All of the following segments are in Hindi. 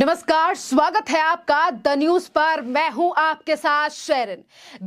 नमस्कार स्वागत है आपका द न्यूज पर मैं हूं आपके साथ शेरिन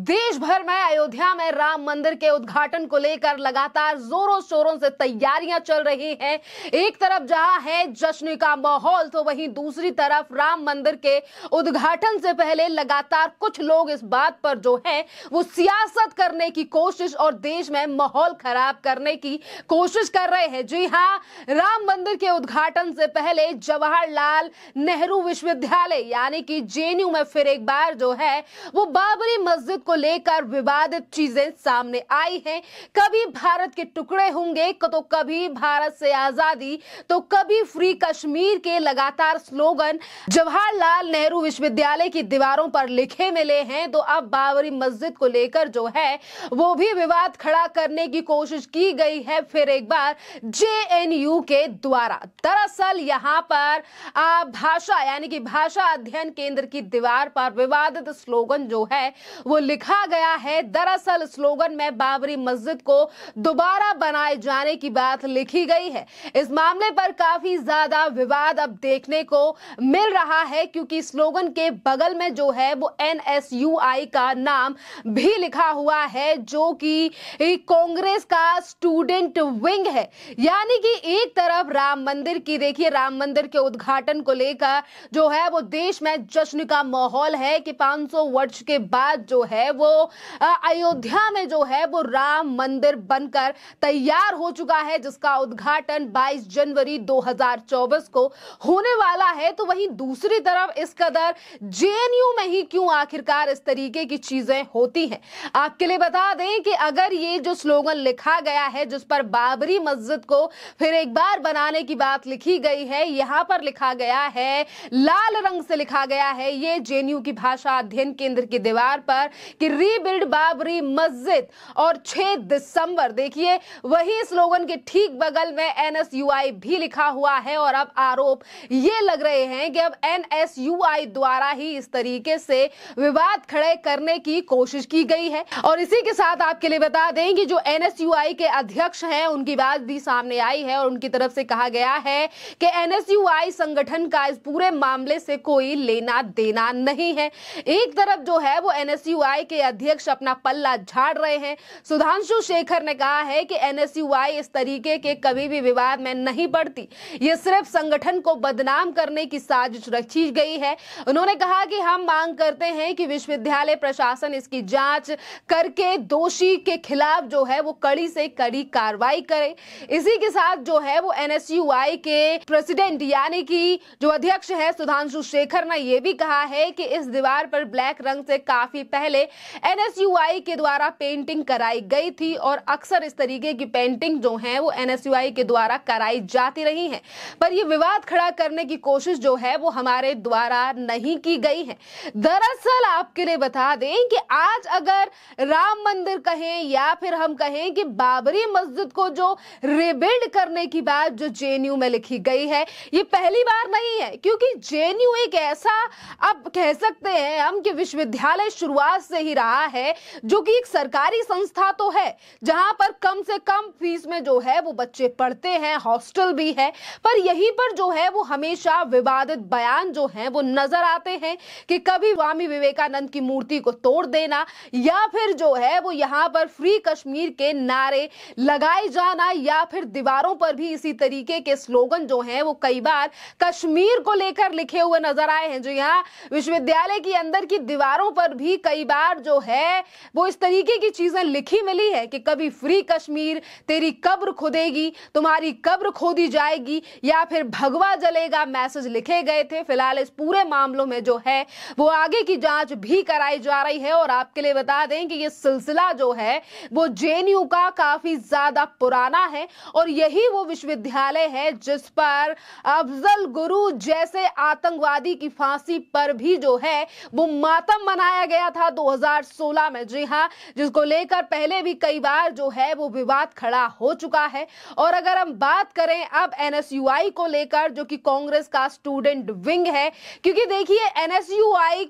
देश भर में अयोध्या में राम मंदिर के उद्घाटन को लेकर लगातार जोरों शोरों से तैयारियां चल रही हैं एक तरफ जहां है जश्न का माहौल तो वहीं दूसरी तरफ राम मंदिर के उद्घाटन से पहले लगातार कुछ लोग इस बात पर जो है वो सियासत करने की कोशिश और देश में माहौल खराब करने की कोशिश कर रहे हैं जी हाँ राम मंदिर के उद्घाटन से पहले जवाहरलाल नेहरू नेहरू विश्वविद्यालय यानी कि जेएनयू में फिर एक बार जो है वो बाबरी मस्जिद को लेकर विवादित चीजें सामने आई हैं कभी भारत के टुकड़े होंगे तो कभी भारत से आजादी तो कभी फ्री कश्मीर के लगातार स्लोगन जवाहरलाल नेहरू विश्वविद्यालय की दीवारों पर लिखे मिले हैं तो अब बाबरी मस्जिद को लेकर जो है वो भी विवाद खड़ा करने की कोशिश की गई है फिर एक बार जेएनयू के द्वारा दरअसल यहां पर भाषण भाषा यानी कि भाषा अध्ययन केंद्र की दीवार पर विवादित स्लोगन जो है वो लिखा गया है दरअसल स्लोगन में बाबरी मस्जिद को दोबारा बनाए जाने की बात लिखी गई है इस मामले पर काफी ज्यादा विवाद अब देखने को मिल रहा है क्योंकि स्लोगन के बगल में जो है वो एन का नाम भी लिखा हुआ है जो कि कांग्रेस का स्टूडेंट विंग है यानी कि एक तरफ राम मंदिर की देखिए राम मंदिर के उद्घाटन को लेकर का जो है वो देश में जश्न का माहौल है कि 500 वर्ष के बाद जो है वो अयोध्या में जो है वो राम मंदिर बनकर तैयार हो चुका है जिसका उद्घाटन 22 जनवरी 2024 को होने वाला है तो वहीं दूसरी तरफ इस कदर जेएनयू में ही क्यों आखिरकार इस तरीके की चीजें होती हैं आपके लिए बता दें कि अगर ये जो स्लोगन लिखा गया है जिस पर बाबरी मस्जिद को फिर एक बार बनाने की बात लिखी गई है यहां पर लिखा गया है लाल रंग से लिखा गया है ये जेएनयू की भाषा अध्ययन केंद्र की दीवार पर कि रीबिल्ड बाबरी मस्जिद और 6 दिसंबर देखिए वही स्लोगन के ठीक बगल में एनएसयूआई भी लिखा हुआ है और अब आरोप ये लग रहे हैं कि अब एनएसयूआई द्वारा ही इस तरीके से विवाद खड़े करने की कोशिश की गई है और इसी के साथ आपके लिए बता दें कि जो एनएसयूआई के अध्यक्ष हैं उनकी बात भी सामने आई है और उनकी तरफ से कहा गया है कि एनएसयूआई संगठन का इस पूरे पूरे मामले से कोई लेना देना नहीं है एक तरफ जो है वो एनएसयूआई के अध्यक्ष अपना पल्ला झाड़ रहे हैं सुधांशु शेखर ने कहा है कि एनएसयूआई इस तरीके के कभी भी विवाद में नहीं पड़ती ये सिर्फ संगठन को बदनाम करने की साजिश रखी गई है उन्होंने कहा कि हम मांग करते हैं कि विश्वविद्यालय प्रशासन इसकी जांच करके दोषी के खिलाफ जो है वो कड़ी से कड़ी कार्रवाई करे इसी के साथ जो है वो एनएसयूआई के प्रेसिडेंट यानी कि जो अध्यक्ष अध्यक्ष हैं सुधांशु शेखर ने यह भी कहा है कि इस दीवार पर ब्लैक रंग से काफी पहले एनएसयूआई के द्वारा पेंटिंग कराई गई थी और अक्सर इस तरीके की पेंटिंग जो है वो एनएसयूआई के द्वारा कराई जाती रही है पर यह विवाद खड़ा करने की कोशिश जो है वो हमारे द्वारा नहीं की गई है दरअसल आपके लिए बता दें कि आज अगर राम मंदिर कहें या फिर हम कहें कि बाबरी मस्जिद को जो रिबिल्ड करने की बात जो जेएनयू में लिखी गई है ये पहली बार नहीं है क्योंकि जे एक ऐसा अब कह सकते हैं हम कि विश्वविद्यालय शुरुआत से ही रहा है जो कि एक सरकारी संस्था तो है जहां पर कम से कम फीस में जो है वो बच्चे पढ़ते हैं हॉस्टल भी है पर यहीं पर जो है वो हमेशा विवादित बयान जो है वो नजर आते हैं कि कभी स्वामी विवेकानंद की मूर्ति को तोड़ देना या फिर जो है वो यहाँ पर फ्री कश्मीर के नारे लगाए जाना या फिर दीवारों पर भी इसी तरीके के स्लोगन जो है वो कई बार कश्मीर को लेकर लिखे हुए नजर आए हैं जो यहाँ विश्वविद्यालय की अंदर की दीवारों पर भी कई बार जो है वो इस तरीके की चीजें लिखी मिली है कि कभी फ्री कश्मीर तेरी कब्र खुदेगी तुम्हारी कब्र खोदी जाएगी या फिर भगवा जलेगा मैसेज लिखे गए थे फिलहाल इस पूरे मामलों में जो है वो आगे की जांच भी कराई जा रही है और आपके लिए बता दें कि ये सिलसिला जो है वो जेएनयू का काफी ज्यादा पुराना है और यही वो विश्वविद्यालय है जिस पर अफजल गुरु जैसे ऐसे आतंकवादी की फांसी पर भी जो है वो मातम मनाया गया था 2016 में जी हाँ जिसको लेकर पहले भी कई बार जो है वो विवाद खड़ा हो चुका है और अगर हम बात करें अब एन को लेकर जो कि कांग्रेस का स्टूडेंट विंग है क्योंकि देखिए एन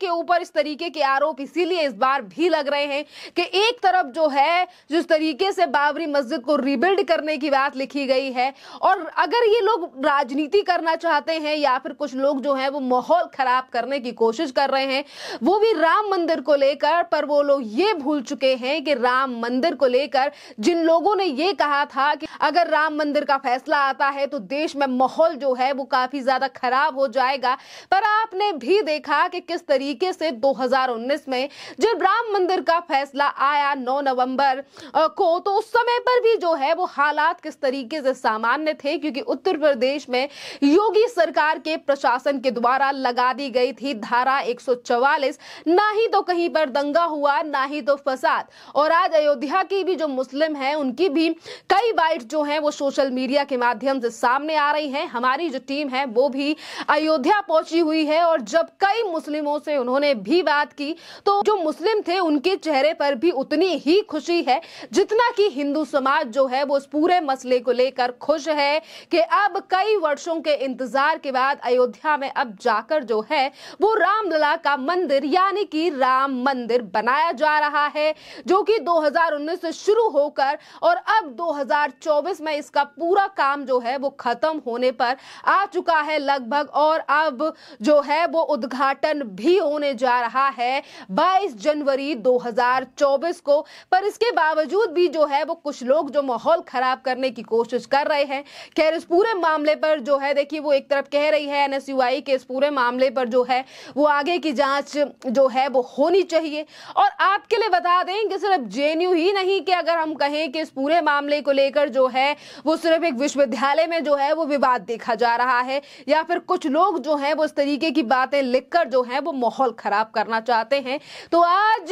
के ऊपर इस तरीके के आरोप इसीलिए इस बार भी लग रहे हैं कि एक तरफ जो है जिस तरीके से बाबरी मस्जिद को रिबिल्ड करने की बात लिखी गई है और अगर ये लोग राजनीति करना चाहते हैं या फिर कुछ कुछ लोग जो है वो माहौल खराब करने की कोशिश कर रहे हैं वो भी राम मंदिर को लेकर पर वो लोग ये भूल चुके हैं कि राम मंदिर को लेकर जिन लोगों ने ये कहा था कि अगर राम मंदिर का फैसला आता है तो देश में माहौल जो है वो काफी ज्यादा खराब हो जाएगा पर आपने भी देखा कि किस तरीके से 2019 में जब राम मंदिर का फैसला आया 9 नवंबर को तो उस समय पर भी जो है वो हालात किस तरीके से सामान्य थे क्योंकि उत्तर प्रदेश में योगी सरकार के प्रशासन के द्वारा लगा दी गई थी धारा 144 ना ही तो कहीं पर दंगा हुआ ना ही तो फसाद और आज अयोध्या की भी जो मुस्लिम है उनकी भी कई बाइट जो है वो सोशल मीडिया के माध्यम से सामने आ रही है हमारी जो टीम है वो भी अयोध्या पहुंची हुई है और जब कई मुस्लिमों से उन्होंने भी बात की तो जो मुस्लिम थे उनके चेहरे पर भी उतनी ही खुशी है जितना कि हिंदू समाज जो है वो इस पूरे मसले को लेकर खुश है कि अब कई वर्षों के इंतजार के बाद अयोध्या अयोध्या में अब जाकर जो है वो रामलला का मंदिर यानी कि राम मंदिर बनाया जा रहा है जो कि 2019 से शुरू होकर और अब 2024 में इसका पूरा काम जो है वो खत्म होने पर आ चुका है लगभग और अब जो है वो उद्घाटन भी होने जा रहा है 22 जनवरी 2024 को पर इसके बावजूद भी जो है वो कुछ लोग जो माहौल खराब करने की कोशिश कर रहे हैं खैर इस पूरे मामले पर जो है देखिए वो एक तरफ कह रही है एनएसयूआई के इस पूरे मामले पर जो है वो आगे की जांच जो है वो होनी चाहिए और आपके लिए बता दें कि सिर्फ जेएनयू ही नहीं कि अगर हम कहें कि इस पूरे मामले को लेकर जो है वो सिर्फ एक विश्वविद्यालय में जो है वो विवाद देखा जा रहा है या फिर कुछ लोग जो हैं वो इस तरीके की बातें लिखकर जो है वो माहौल खराब करना चाहते हैं तो आज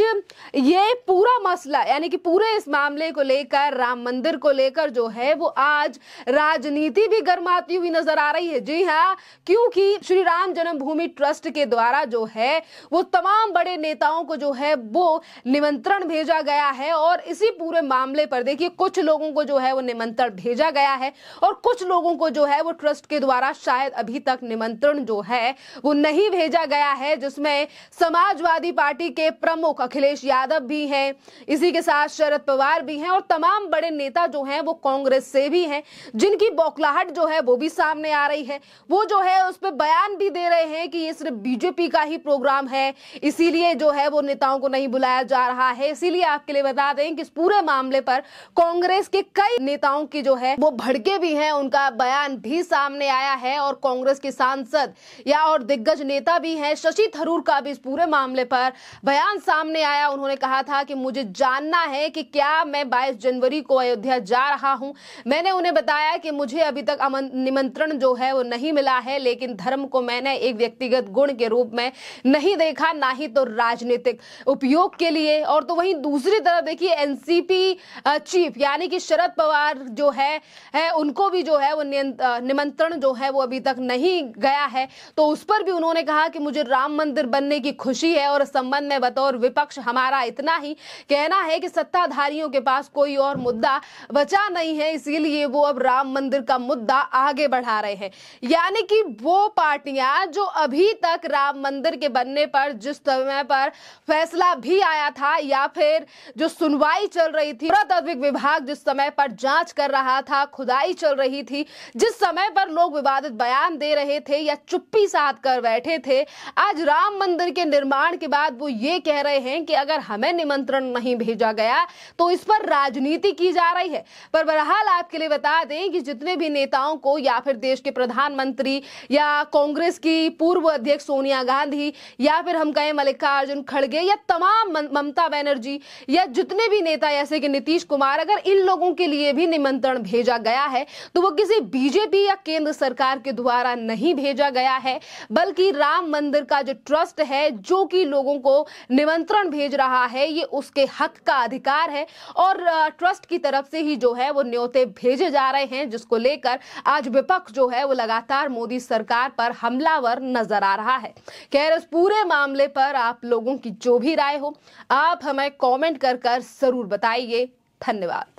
ये पूरा मसला यानी कि पूरे इस मामले को लेकर राम मंदिर को लेकर जो है वो आज राजनीति भी गर्माती हुई नजर आ रही है जी हाँ क्यों क्योंकि श्री राम जन्मभूमि ट्रस्ट के द्वारा जो है वो तमाम बड़े नेताओं को जो है वो निमंत्रण भेजा गया है और इसी पूरे मामले पर देखिए कुछ लोगों को जो है वो निमंत्रण भेजा गया है और कुछ लोगों को जो है वो ट्रस्ट के द्वारा शायद अभी तक निमंत्रण जो है वो नहीं भेजा गया है जिसमें समाजवादी पार्टी के प्रमुख अखिलेश यादव भी हैं इसी के साथ शरद पवार भी हैं और तमाम बड़े नेता जो हैं वो कांग्रेस से भी हैं जिनकी बौखलाहट जो है वो भी सामने आ रही है वो जो है उस उस पर बयान भी दे रहे हैं कि ये सिर्फ बीजेपी का ही प्रोग्राम है इसीलिए जो है वो नेताओं को नहीं बुलाया जा रहा है इसीलिए आपके लिए बता दें कि इस पूरे मामले पर कांग्रेस के कई नेताओं की जो है वो भड़के भी हैं उनका बयान भी सामने आया है और कांग्रेस के सांसद या और दिग्गज नेता भी हैं शशि थरूर का भी इस पूरे मामले पर बयान सामने आया उन्होंने कहा था कि मुझे जानना है कि क्या मैं बाईस जनवरी को अयोध्या जा रहा हूं मैंने उन्हें बताया कि मुझे अभी तक निमंत्रण जो है वो नहीं मिला है लेकिन लेकिन धर्म को मैंने एक व्यक्तिगत गुण के रूप में नहीं देखा ना ही तो राजनीतिक उपयोग के लिए और तो वहीं दूसरी तरफ देखिए एनसीपी चीफ यानी कि शरद पवार जो है, है उनको भी जो है वो निमंत्रण जो है वो अभी तक नहीं गया है तो उस पर भी उन्होंने कहा कि मुझे राम मंदिर बनने की खुशी है और संबंध में बतौर विपक्ष हमारा इतना ही कहना है कि सत्ताधारियों के पास कोई और मुद्दा बचा नहीं है इसीलिए वो अब राम मंदिर का मुद्दा आगे बढ़ा रहे हैं यानी कि वो पार्टियां जो अभी तक राम मंदिर के बनने पर जिस समय पर फैसला भी आया था या फिर जो सुनवाई चल रही थी पुरातत्विक विभाग जिस समय पर जांच कर रहा था खुदाई चल रही थी जिस समय पर लोग विवादित बयान दे रहे थे या चुप्पी साध कर बैठे थे आज राम मंदिर के निर्माण के बाद वो ये कह रहे हैं कि अगर हमें निमंत्रण नहीं भेजा गया तो इस पर राजनीति की जा रही है पर बहरहाल आपके लिए बता दें कि जितने भी नेताओं को या फिर देश के प्रधानमंत्री या या कांग्रेस की पूर्व अध्यक्ष सोनिया गांधी या फिर हम कहें मल्लिकार्जुन खड़गे या तमाम ममता बनर्जी या जितने भी नेता जैसे कि नीतीश कुमार अगर इन लोगों के लिए भी निमंत्रण भेजा गया है तो वो किसी बीजेपी या केंद्र सरकार के द्वारा नहीं भेजा गया है बल्कि राम मंदिर का जो ट्रस्ट है जो कि लोगों को निमंत्रण भेज रहा है ये उसके हक का अधिकार है और ट्रस्ट की तरफ से ही जो है वो न्योते भेजे जा रहे हैं जिसको लेकर आज विपक्ष जो है वो लगातार मोदी सरकार सरकार पर हमलावर नजर आ रहा है खैर इस पूरे मामले पर आप लोगों की जो भी राय हो आप हमें कमेंट कर कर जरूर बताइए धन्यवाद